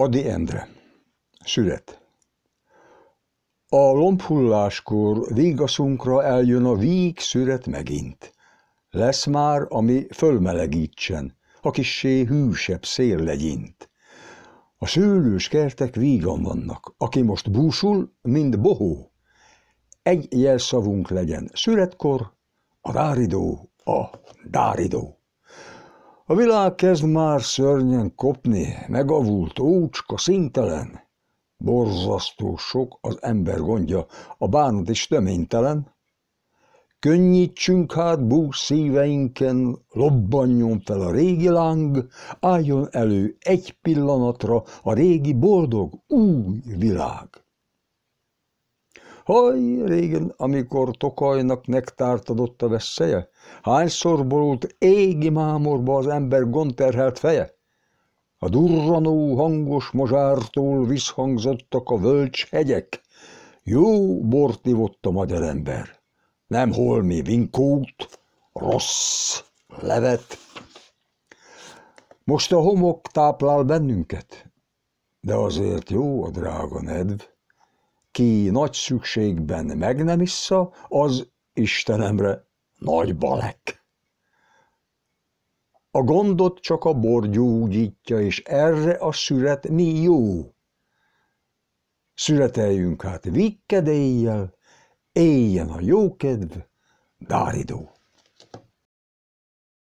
Adi Endre, Süret. A lombhulláskor végaszunkra eljön a víg szüret megint. Lesz már, ami fölmelegítsen, a kissé hűsebb szél legyint. A szőlős kertek vígan vannak, aki most búsul, mint bohó. Egy jelszavunk legyen szüretkor, a dáridó, a dáridó. A világ kezd már szörnyen kopni, megavult, ócska, szintelen. Borzasztó sok az ember gondja, a bánat is töménytelen. Könnyítsünk hát bú szíveinken, lobbanjon fel a régi láng, álljon elő egy pillanatra a régi boldog új világ. Haj, régen, amikor Tokajnak nektárt adott a veszélye, hányszor borult égi mámorba az ember gondterhelt feje? A durranó hangos mozártól visszhangzottak a völcs hegyek. Jó bort ivott a magyar ember. Nem holmi vinkót, rossz levet. Most a homok táplál bennünket, de azért jó a drága nedv ki nagy szükségben meg nem issza, az Istenemre nagy balek. A gondot csak a bor gyógyítja, és erre a szüret mi jó. Szüreteljünk hát vikkedéjjel, éljen a jókedv, Dáridó!